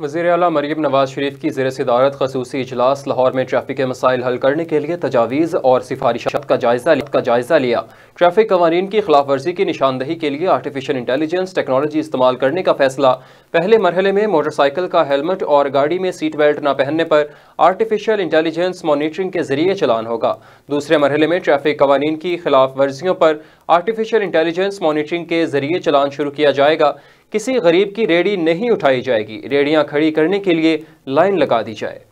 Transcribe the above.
वजी अला मरीम नवाज शरीफ की जेर सदारत खसूस इजलास लाहौर में ट्रैफिक के मसाइल हल करने के लिए तजावीज़ और सिफारिश का जायजा का जायजा लिया ट्रैफिक कवानीन की खिलाफ वर्जी की निशानदही के लिए आर्टिफिशियल इंटेलिजेंस टेक्नोलॉजी इस्तेमाल करने का फैसला पहले मरहले में मोटरसाइकिल का हेलमेट और गाड़ी में सीट बेल्ट न पहनने पर आर्टिफिशियल इंटेलिजेंस मोनिटरिंग के जरिए चलान होगा दूसरे मरहले में ट्रैफिक कवानीन की खिलाफ वर्जियों पर आर्टिफिशियल इंटेलिजेंस मोनिटरिंग के जरिए चलान शुरू किया जाएगा किसी गरीब की रेडी नहीं उठाई जाएगी रेडियां खड़ी करने के लिए लाइन लगा दी जाए